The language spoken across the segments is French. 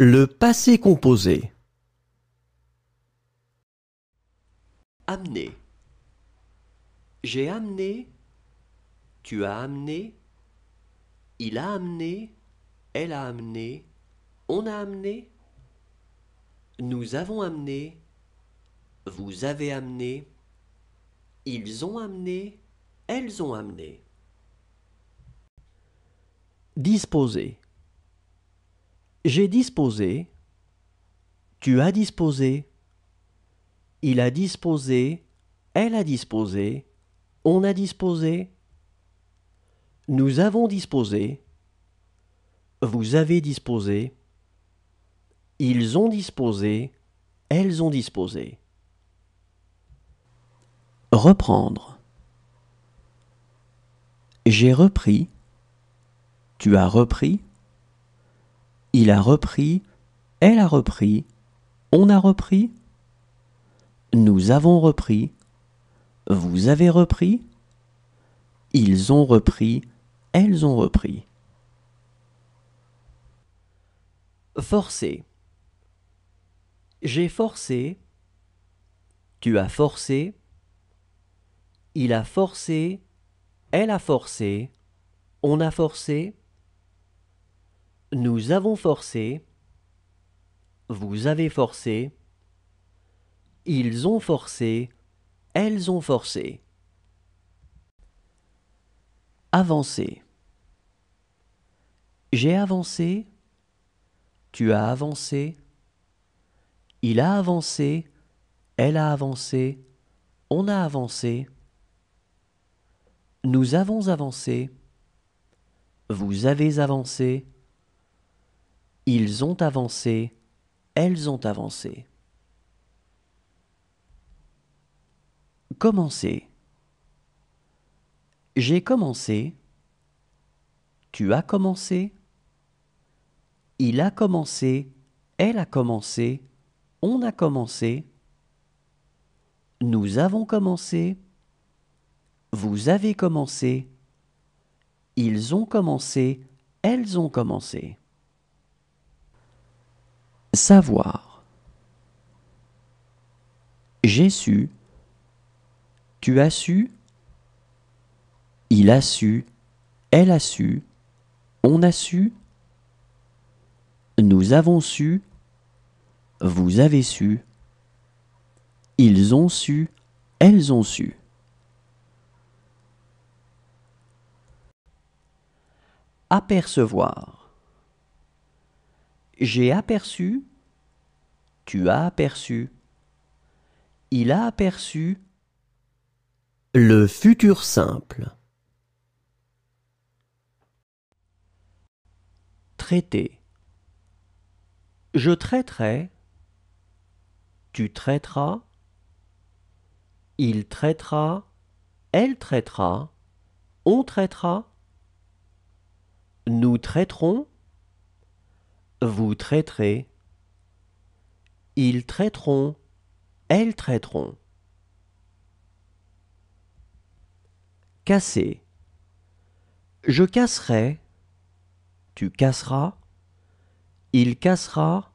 Le passé composé. Amener. J'ai amené. Tu as amené. Il a amené. Elle a amené. On a amené. Nous avons amené. Vous avez amené. Ils ont amené. Elles ont amené. Disposer. J'ai disposé, tu as disposé, il a disposé, elle a disposé, on a disposé, nous avons disposé, vous avez disposé, ils ont disposé, elles ont disposé. Reprendre. J'ai repris, tu as repris, il a repris, elle a repris, on a repris, nous avons repris, vous avez repris, ils ont repris, elles ont repris. Forcer. J'ai forcé, tu as forcé, il a forcé, elle a forcé, on a forcé, nous avons forcé. Vous avez forcé. Ils ont forcé. Elles ont forcé. Avancé. J'ai avancé. Tu as avancé. Il a avancé. Elle a avancé. On a avancé. Nous avons avancé. Vous avez avancé. Ils ont avancé, elles ont avancé. Commencer. J'ai commencé. Tu as commencé. Il a commencé. Elle a commencé. On a commencé. Nous avons commencé. Vous avez commencé. Ils ont commencé. Elles ont commencé. Savoir. J'ai su. Tu as su. Il a su. Elle a su. On a su. Nous avons su. Vous avez su. Ils ont su. Elles ont su. Apercevoir. J'ai aperçu, tu as aperçu, il a aperçu. Le futur simple. Traiter. Je traiterai, tu traiteras, il traitera, elle traitera, on traitera, nous traiterons, vous traiterez. Ils traiteront. Elles traiteront. Casser. Je casserai. Tu casseras. Il cassera.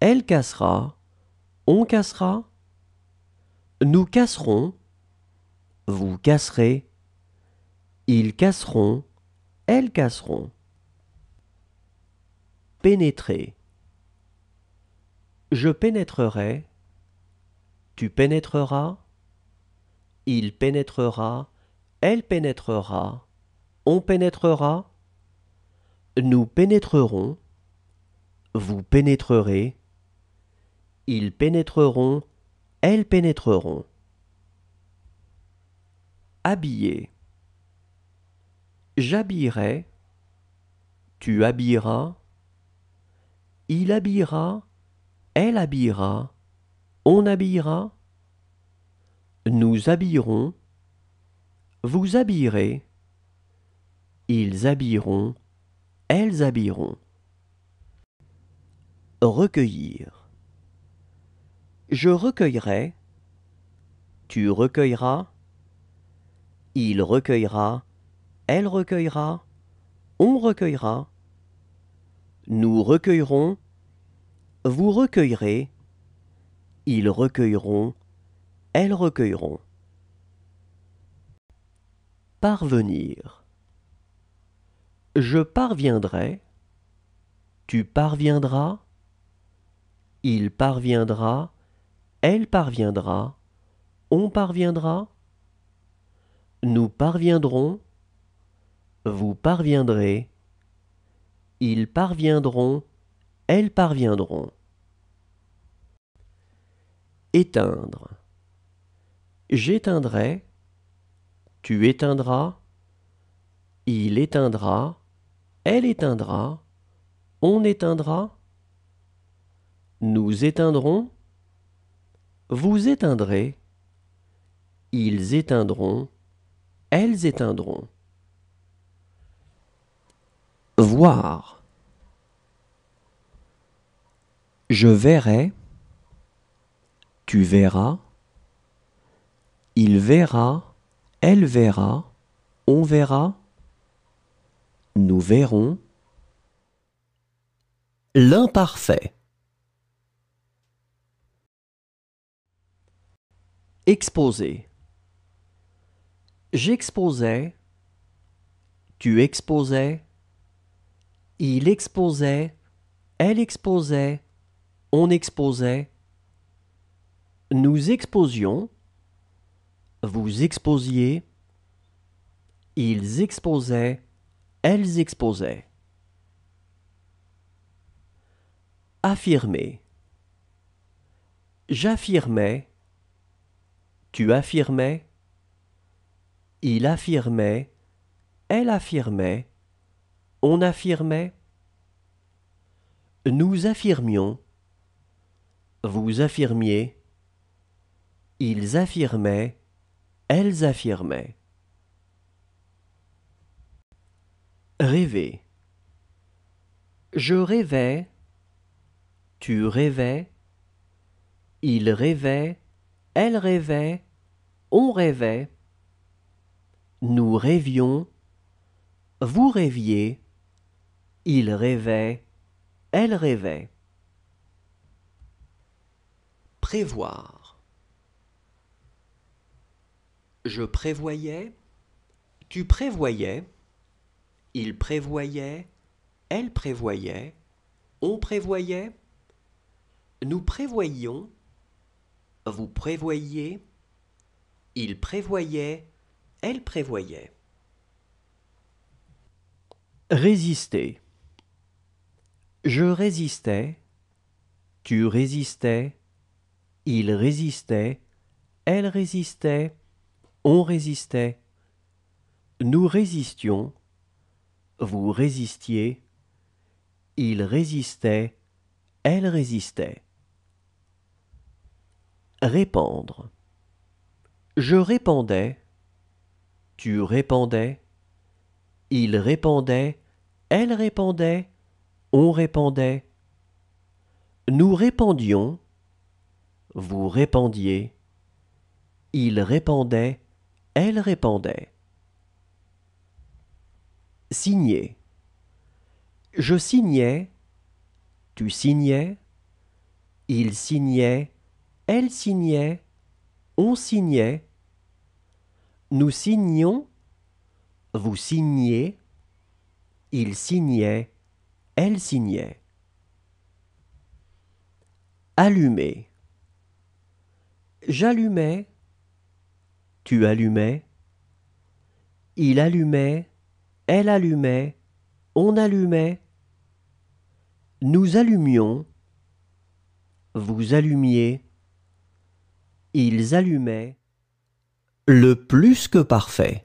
Elle cassera. On cassera. Nous casserons. Vous casserez. Ils casseront. Elles casseront. Pénétrer. Je pénétrerai. Tu pénétreras. Il pénétrera. Elle pénétrera. On pénétrera. Nous pénétrerons. Vous pénétrerez. Ils pénétreront. Elles pénétreront. Habiller. J'habillerai. Tu habilleras il habillera, elle habillera, on habillera, nous habillerons, vous habillerez, ils habilleront, elles habilleront. Recueillir. Je recueillerai, tu recueilleras, il recueillera, elle recueillera, on recueillera, nous recueillerons, vous recueillerez, ils recueilleront, elles recueilleront. Parvenir. Je parviendrai, tu parviendras, il parviendra, elle parviendra, on parviendra, nous parviendrons, vous parviendrez, ils parviendront, elles parviendront. Éteindre. J'éteindrai, tu éteindras, il éteindra, elle éteindra, on éteindra, nous éteindrons, vous éteindrez, ils éteindront, elles éteindront. Voir. Je verrai, tu verras, il verra, elle verra, on verra, nous verrons. L'imparfait. Exposer. J'exposais, tu exposais, il exposait, elle exposait, on exposait, nous exposions, vous exposiez, ils exposaient, elles exposaient. Affirmer. J'affirmais, tu affirmais, il affirmait, elle affirmait, on affirmait, nous affirmions, vous affirmiez, ils affirmaient, elles affirmaient. Rêver. Je rêvais, tu rêvais, il rêvait, elle rêvait, on rêvait. Nous rêvions, vous rêviez, il rêvait, elle rêvait prévoir. Je prévoyais, tu prévoyais, il prévoyait, elle prévoyait, on prévoyait, nous prévoyions, vous prévoyiez, il prévoyait, elle prévoyait. Résister. Je résistais, tu résistais, il résistait, elle résistait, on résistait. Nous résistions, vous résistiez. Il résistait, elle résistait. Répandre. Je répandais, tu répandais, il répandait, elle répandait, on répandait. Nous répandions, vous répandiez, il répandait, elle répandait. Signer. Je signais, tu signais, il signait, elle signait, on signait, nous signions, vous signiez, il signait, elle signait. Allumer. J'allumais, tu allumais, il allumait, elle allumait, on allumait, nous allumions, vous allumiez, ils allumaient. Le plus que parfait.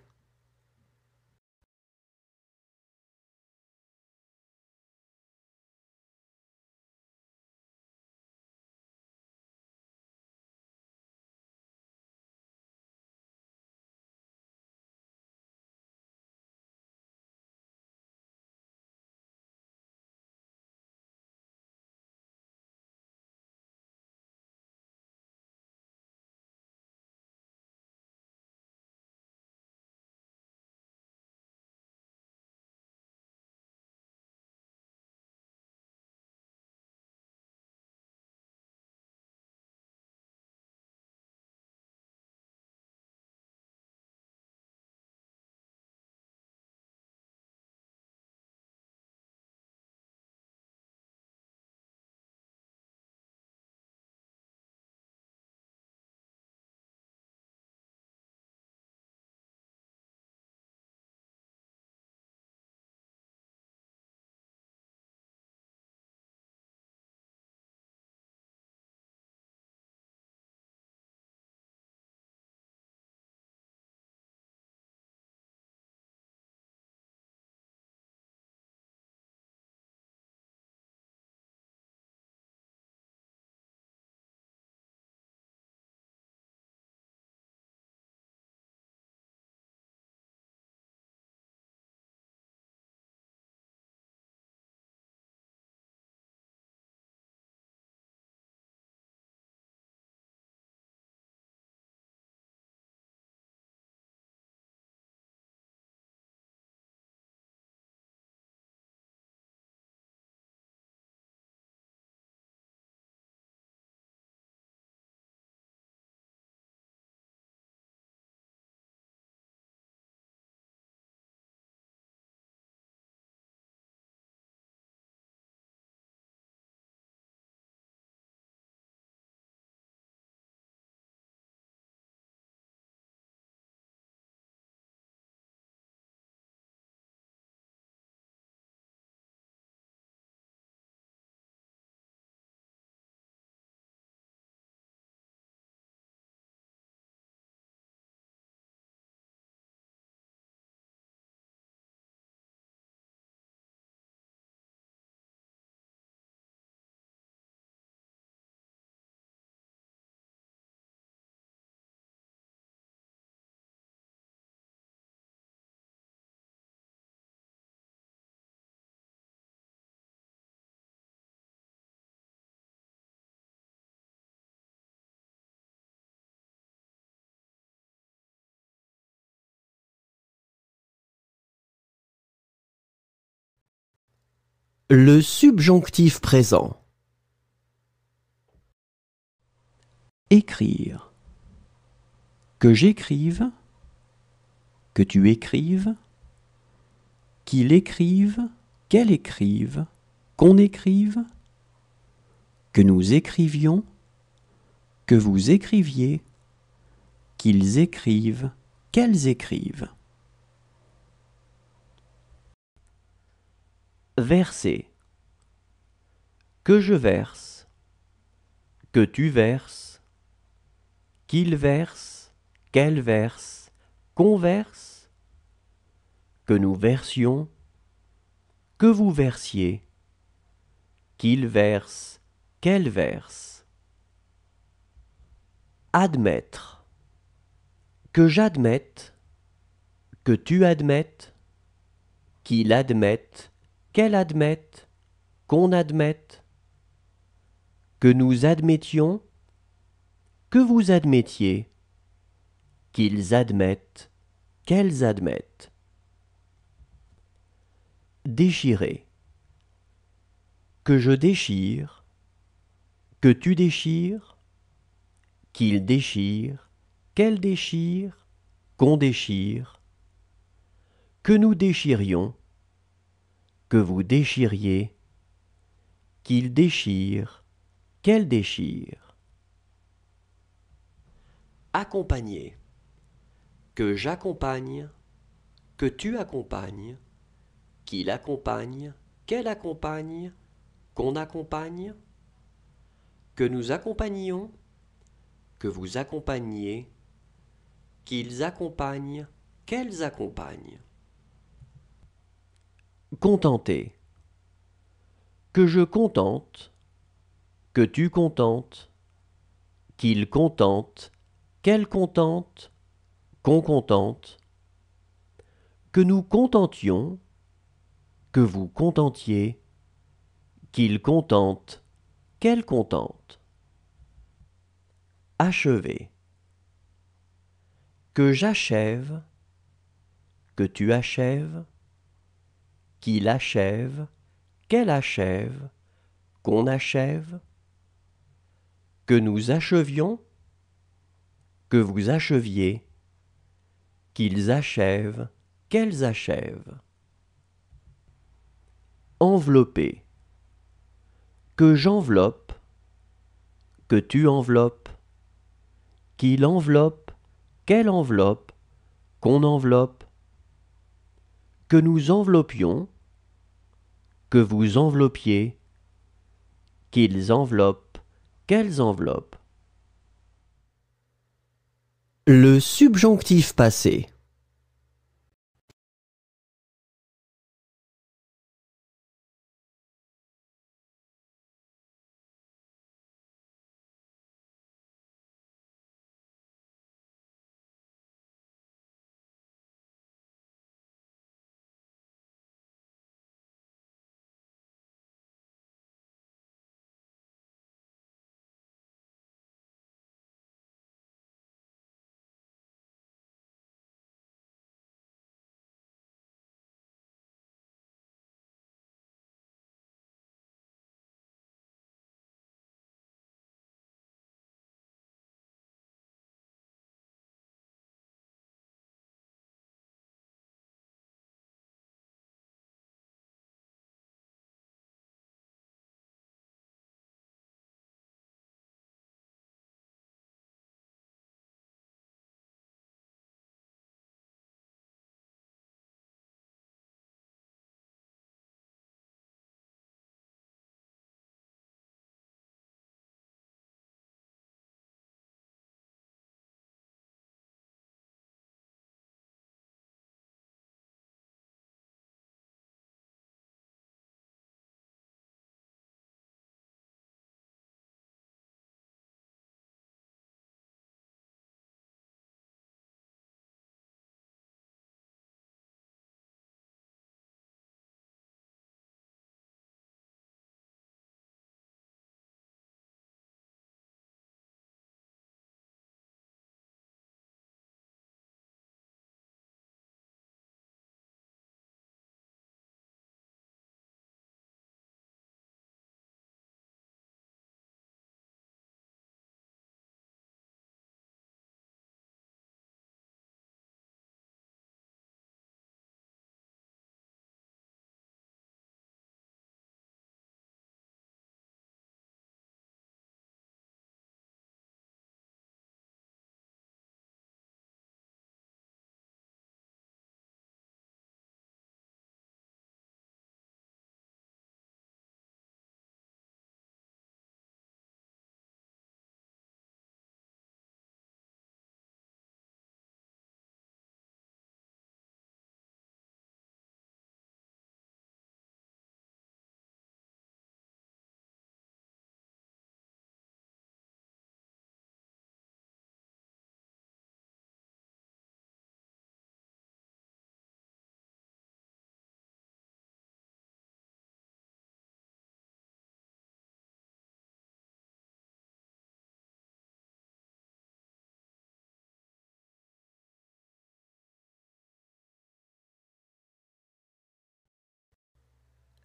Le subjonctif présent. Écrire. Que j'écrive, que tu écrives, qu'il écrive, qu'elle écrive, qu'on écrive, que nous écrivions, que vous écriviez, qu'ils écrivent, qu'elles écrivent. verser. Que je verse, que tu verses, qu'il verse, qu'elle verse, qu'on verse, que nous versions, que vous versiez, qu'il verse, qu'elle verse. Admettre. Que j'admette, que tu admettes, qu'il admette, qu'elle admette, qu'on admette, que nous admettions, que vous admettiez, qu'ils admettent, qu'elles admettent. Déchirer. Que je déchire, que tu déchires, qu'il déchire, qu'elles déchirent, qu'on déchire, que nous déchirions, que vous déchiriez, qu'il déchire, qu'elle déchire. Accompagner. Que j'accompagne, que tu accompagnes, qu'il accompagne, qu'elle accompagne, qu'on accompagne, que nous accompagnions, que vous accompagniez, qu'ils accompagnent, qu'elles accompagnent. Contenter. Que je contente, que tu contentes, qu'il contente, qu'elle contente, qu'on contente. Que nous contentions, que vous contentiez, qu'il contente, qu'elle contente. Achever. Que j'achève, que tu achèves, qu'il achève, qu'elle achève, qu'on achève, que nous achevions, que vous acheviez, qu'ils achèvent, qu'elles achèvent. Envelopper. Que j'enveloppe, que tu enveloppes, qu'il enveloppe, qu'elle enveloppe, qu'on enveloppe, que nous enveloppions, que vous enveloppiez, qu'ils enveloppent, qu'elles enveloppent. Le subjonctif passé.